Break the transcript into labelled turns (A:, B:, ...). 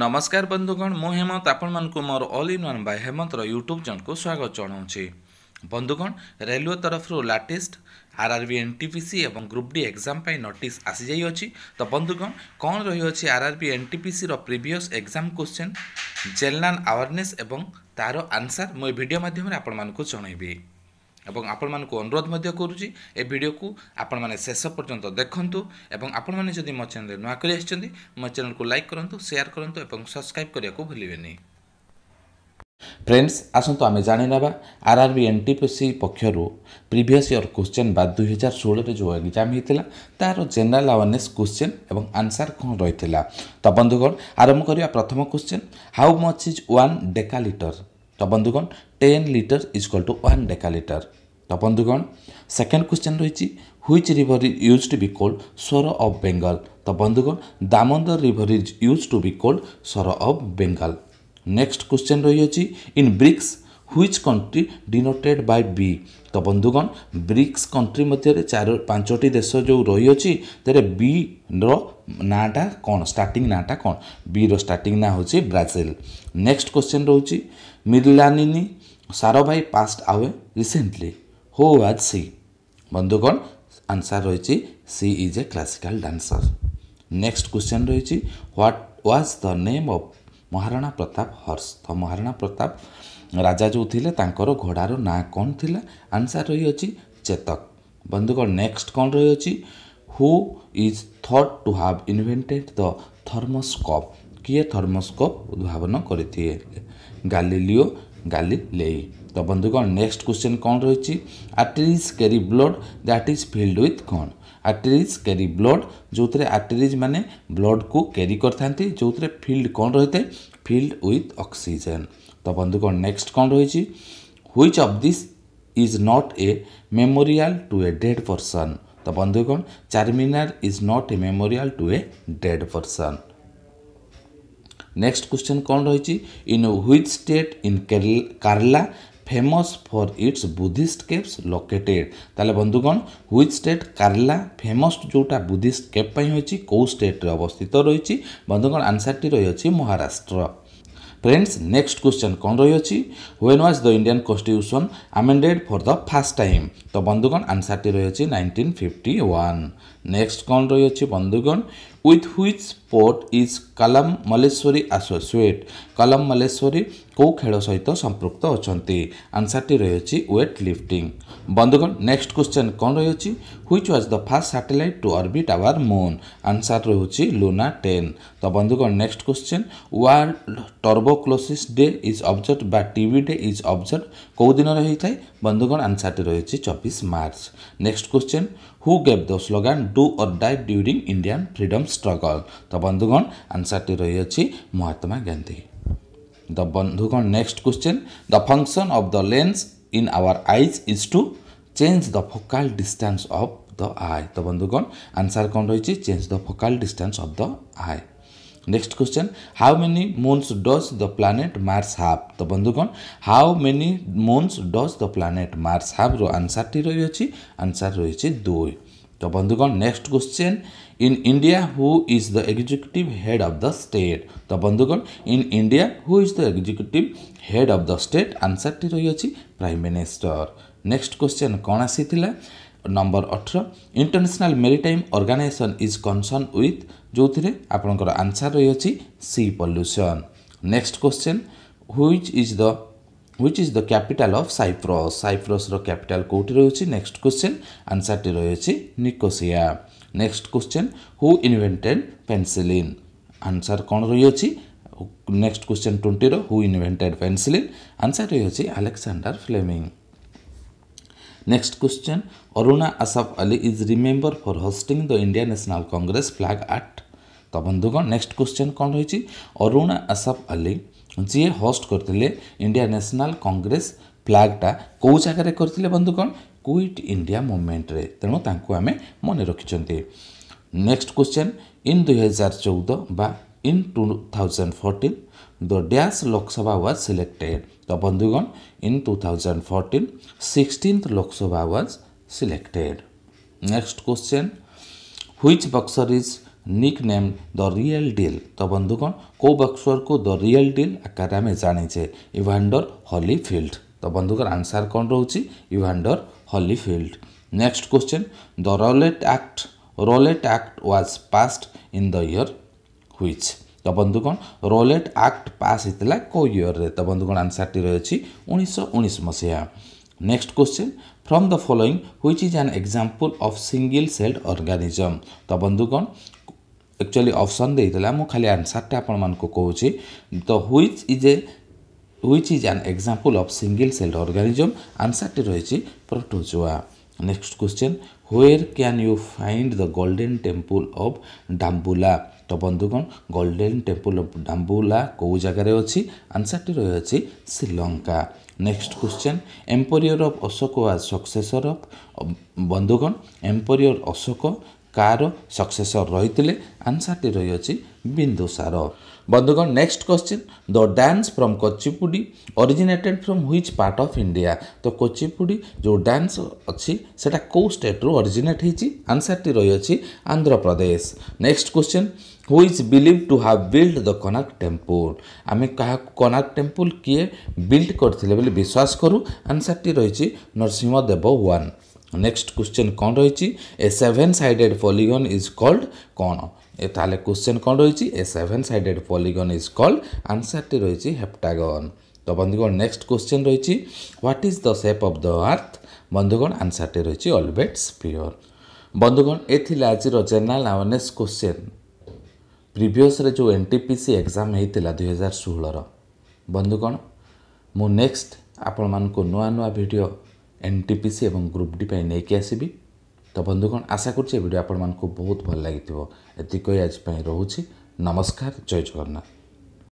A: ନମସ୍କାର ବନ୍ଧୁଗଣ ମୁଁ ହେମନ୍ତ ଆପଣମାନଙ୍କୁ ମୋର ଅଲ୍ ଇନ୍ ୱାନ୍ ବାଇ ହେମନ୍ତର ୟୁଟ୍ୟୁବ୍ ଚ୍ୟାନେଲ୍କୁ ସ୍ୱାଗତ ଜଣାଉଛି ବନ୍ଧୁଗଣ ରେଲୱେ ତରଫରୁ latest R R B N T P C ଏବଂ ଗ୍ରୁପ୍ ଡି ଏକ୍ଜାମ୍ ପାଇଁ ନୋଟିସ୍ ଆସିଯାଇଅଛି ତ ବନ୍ଧୁଗଣ କ'ଣ ରହିଅଛି R R B N T P ସିର ପ୍ରିଭିୟସ୍ ଏକ୍ଜାମ୍ କୋଶ୍ଚେନ୍ ଜେଲ୍ନାନ୍ ଆୱାରନେସ୍ ଏବଂ ତା'ର ଆନ୍ସର୍ ମୁଁ ଏ ଭିଡ଼ିଓ ମାଧ୍ୟମରେ ଆପଣମାନଙ୍କୁ ଜଣାଇବି এবং ଆପଣମାନଙ୍କୁ ଅନୁରୋଧ ମଧ୍ୟ କରୁଛି ଏ ଭିଡ଼ିଓକୁ ଆପଣମାନେ ଶେଷ ପର୍ଯ୍ୟନ୍ତ ଦେଖନ୍ତୁ ଏବଂ ଆପଣମାନେ ଯଦି ମୋ ଚ୍ୟାନେଲ୍ ନୂଆ କରି ଆସିଛନ୍ତି ମୋ ଚ୍ୟାନେଲ୍କୁ ଲାଇକ୍ କରନ୍ତୁ ସେୟାର କରନ୍ତୁ ଏବଂ ସବସ୍କ୍ରାଇବ୍ କରିବାକୁ ଭୁଲିବେନି ଫ୍ରେଣ୍ଡସ୍ ଆସନ୍ତୁ ଆମେ ଜାଣିନେବା R R B N T P C ପକ୍ଷରୁ ପ୍ରିଭିୟସ୍ ଇୟର୍ କୋଶ୍ଚେନ୍ ବା ଦୁଇ ହଜାର ଷୋହଳରେ ଯେଉଁ ଏକ୍ଜାମ୍ ହୋଇଥିଲା ତା'ର ଜେନେରାଲ୍ ଆୱାରନେସ୍ କୋଶ୍ଚେନ୍ ଏବଂ ଆନ୍ସର୍ କ'ଣ ରହିଥିଲା ତ ବନ୍ଧୁଗଣ ଆରମ୍ଭ କରିବା ପ୍ରଥମ question how much is one decalitre ତ বন্ধুগণ ten litre is equal to one decalitre ତ ବନ୍ଧୁଗଣ ସେକେଣ୍ଡ କ୍ୱେଶ୍ଚନ୍ ରହିଛି which river is use to be called sorrow of Bengal তো বন্ধুগণ Damodar river is use to be called sorrow of Bengal next question রয়েছে in BRICS which country denoted by B তো বন্ধুগণ bricks country মধ্যে চার পাঁচটি দেশ যে রয়েছে তাহলে বির নাঁটা কণ স্টার্টিং নাঁটা কণ বির স্টার্টিং না হচ্ছে ব্রাজিল নেক্সট কোশ্চেন রয়েছে মিলানিনি সারভাই passed away recently who was सि बन्धुक आन्सर रहर् नक्स्ट क्वेसन रहेछ what was the name of Maharana Pratap horse त महाराणा प्रताप राजा जो लेर घोडार ना कन्डा आन्सर रहि अझ चेतक बन्धुक नेक्स्ट कन् रु is third to have invented the thermoscope कि थर्मोस्कोप उद्भावन गरिथे गाओ गालिले ତ ବନ୍ଧୁଗଣ ନେକ୍ସଟ କ୍ୱେଶ୍ଚିନ୍ କ'ଣ ରହିଛି arteries carry blood that is filled with କ'ଣ ଆର୍ଟେରିଜ୍ କ୍ୟାରି ବ୍ଲଡ୍ ଯେଉଁଥିରେ ଆର୍ଟେରିଜ୍ ମାନେ ବ୍ଲଡ୍କୁ କ୍ୟାରି କରିଥାନ୍ତି ଯେଉଁଥିରେ ଫିଲ୍ଡ କ'ଣ ରହିଥାଏ ଫିଲ୍ଡ ୱିଥ୍ ଅକ୍ସିଜେନ୍ ତ ବନ୍ଧୁଗଣ ନେକ୍ସଟ କ'ଣ ରହିଛି which of this is not a memorial to a dead person তো বন্ধুগণ Charminar is not a memorial to a dead person next question কোণ রয়েছে in which state in Kerala famous for its Buddhist caves located তাহলে বন্ধুগণ which state কার্লা ফেমস ଯେଉଁଟା ବୁଦ୍ଧିଷ୍ଟ cap ପାଇଁ ହୋଇଛି କେଉଁ ଷ୍ଟେଟ୍ରେ ଅବସ୍ଥିତ ରହିଛି ବନ୍ଧୁଗଣ ଆନ୍ସର୍ଟି ରହିଅଛି ମହାରାଷ୍ଟ୍ର ଫ୍ରେଣ୍ଡସ୍ ନେକ୍ସଟ କ୍ୱେଶ୍ଚନ୍ କ'ଣ ରହିଅଛି when was the Indian constitution amended for the first time ତ ବନ୍ଧୁଗଣ ଆନ୍ସର୍ଟି ରହିଅଛି ନାଇଣ୍ଟିନ୍ ଫିଫ୍ଟି ୱାନ୍ ନେକ୍ସଟ କ'ଣ ରହିଅଛି ବନ୍ଧୁଗଣ with which sport is kalam maleshwari associate କଲମ maleshwari କେଉଁ ଖେଳ ସହିତ ସମ୍ପୃକ୍ତ ଅଛନ୍ତି ଆନ୍ସରଟି ରହିଅଛି ୱେଟ୍ ଲିଫ୍ଟିଂ ବନ୍ଧୁଗଣ ନେକ୍ସଟ କ୍ୱେଶ୍ଚନ୍ କ'ଣ ରହିଅଛି which was the first satellite to orbit our moon answer ରହୁଛି ଲୁନା ଟେନ୍ ତ ବନ୍ଧୁଗଣ next question world tuberculosis day is observe ବା ଟିବି ଡେ ଇଜ୍ ଅବଜର୍ଭ କେଉଁ ଦିନରେ ହୋଇଥାଏ ବନ୍ଧୁଗଣ ଆନ୍ସରଟି ରହିଛି ଚବିଶ March next question who gave the slogan do or die during Indian freedom struggle ତ ବନ୍ଧୁଗଣ ଆନ୍ସର୍ଟି ରହିଅଛି ମହାତ୍ମା ଗାନ୍ଧୀ ଦ ବନ୍ଧୁଗଣ next question the function of the lens in our eyes is to change the focal distance of the eye ତ ବନ୍ଧୁଗଣ answer କ'ଣ ରହିଛି change the focal distance of the eye next question how many moons does the planet Mars have তো বন্ধুগণ how many moons does the planet Mars হাফ্র আনসারটি রয়েছে answer রয়েছে দুই তো বন্ধুগণ next question in India who is the executive head of the state তো বন্ধুগণ in India who is the executive head of the state আনসারটি রয়েছে প্রাইম মিনিষ্টর নেক্সট কোশ্চেন କ'ଣ ଆସିଥିଲା নম্বর অଠর International Maritime Organization is concern with ଯେଉଁଥିରେ ଆପଣଙ୍କର answer ରହିଅଛି sea pollution next question which is the which is the capital of Cyprus ସାଇପ୍ରସ୍ର capital କେଉଁଠି ରହୁଛି ନେକ୍ସଟ କ୍ୱେଶ୍ଚନ୍ ଆନ୍ସର୍ଟି ରହିଅଛି Nicosia next question who invented penicillin answer କ'ଣ ରହିଅଛି ନେକ୍ସଟ କ୍ୱେଶ୍ଚନ୍ ଟ୍ୱେଣ୍ଟିର ହୁ ଇନଭେଣ୍ଟେଡ୍ ପେନ୍ସିଲିନ୍ ଆନ୍ସର୍ ରହିଅଛି Alexander Fleming Next question Aruna Asaf Ali is remembered for hosting the India National Congress flag at ତ ବନ୍ଧୁଗଣ next question କ'ଣ ରହିଛି ଅରୁଣା ଆସାଫ ଅଲି ଯିଏ host କରିଥିଲେ ଇଣ୍ଡିଆ ନ୍ୟାସନାଲ୍ କଂଗ୍ରେସ ଫ୍ଲାଗ୍ଟା କେଉଁ ଜାଗାରେ କରିଥିଲେ ବନ୍ଧୁଗଣ କୁଇଟ୍ ଇଣ୍ଡିଆ ମୁଭମେଣ୍ଟରେ ତେଣୁ ତାଙ୍କୁ ଆମେ ମନେ ରଖିଛନ୍ତି ନେକ୍ସଟ କ୍ୱେଶ୍ଚନ୍ ଇନ୍ ଦୁଇହଜାର ଚଉଦ ବା in two thousand fourteen the Dash Lok Sabha was selected. The Bandhugan in 2014, 16th Lok Sabha was selected. Next question. Which boxer is nicknamed the real deal? The Bandhugan, co boxer ko the real deal आकार में जाने छे Evander हॉलीफील्ड तो बंधुकर answer कौन रोचे Evander Holyfield next question the Rowlatt act Rowlatt act was passed in the year which ତ ବନ୍ଧୁଗଣ ରୋଲେଟ୍ act pass ହେଇଥିଲା କେଉଁ ଇୟର୍ରେ ତ ବନ୍ଧୁଗଣ ଆନ୍ସର୍ଟି ରହିଛି ଉଣେଇଶହ ଉଣେଇଶ ମସିହା next question from the following which is an example of single celled organism ତ ବନ୍ଧୁଗଣ ଆକ୍ଚୁଆଲି ଅପସନ୍ ଦେଇଥିଲା ମୁଁ ଖାଲି ଆନ୍ସର୍ଟା ଆପଣମାନଙ୍କୁ କହୁଛି ତ which is a which is an example of single celled organism ଆନ୍ସର୍ଟି ରହିଛି protozoa next question where can you find the golden temple of Dambulla ତ ବନ୍ଧୁଗଣ ଗୋଲ୍ଡେନ୍ ଟେମ୍ପୁଲ ଅଫ୍ ଡାମ୍ବୁଲା କେଉଁ ଜାଗାରେ ଅଛି ଆନ୍ସାରଟି ରହିଅଛି Sri Lanka next question emperor of Ashoka as successor of ବନ୍ଧୁଗଣ ଏମ୍ପୋରିଅର ଅଶୋକ କାହାର ସକ୍ସେସର ରହିଥିଲେ ଆନ୍ସାରଟି ରହିଅଛି ବିନ୍ଦୁସାର বন্ধুগণ next question the dance from Kuchipudi originated from which part of India तो कोचिपुडी जो डांस अच्छी सेटा को ओरिजिनेट हेची टी रही अछि Andhra Pradesh next question who is believe to have build the Konark temple आम क्या कनाक टेम्पल किए बिल्ड करते विश्वास करूँ आंसर टी रही नरसिंहदेव वन नेक्स्ट क्वेश्चन कौन रही a seven sided polygon is called कौन তাহলে কোশ্চেন কল রয়েছে a seven sided polygon is called আনসারটি রয়েছে হেপ্টাগন তো বন্ধুগণ নেক্সট কোশ্চেন রয়েছে what is the shape of the earth বন্ধুগণ আনসারটি রয়েছে অলবেট স্পিওর বন্ধুগণ এ লা আজির জেনারেল আওয়ারনেস কোশ্চেন ପ୍ରିଭିୟସ୍ରେ ଯେଉଁ N T P C exam ହେଇଥିଲା ଦୁଇହଜାର ଷୋହଳର ବନ୍ଧୁଗଣ ମୁଁ ନେକ୍ସଟ ଆପଣମାନଙ୍କୁ ନୂଆ ନୂଆ video N T P C ଏବଂ ଗ୍ରୁପ୍ ଡି ପାଇଁ ନେଇକି ଆସିବି ତ ବନ୍ଧୁଗଣ ଆଶା କରୁଛି ଏ ଭିଡ଼ିଓ ଆପଣମାନଙ୍କୁ ବହୁତ ଭଲ ଲାଗିଥିବ ଏତିକି କହି ଆଜି ପାଇଁ ରହୁଛି ନମସ୍କାର ଜୟ ଜଗନ୍ନାଥ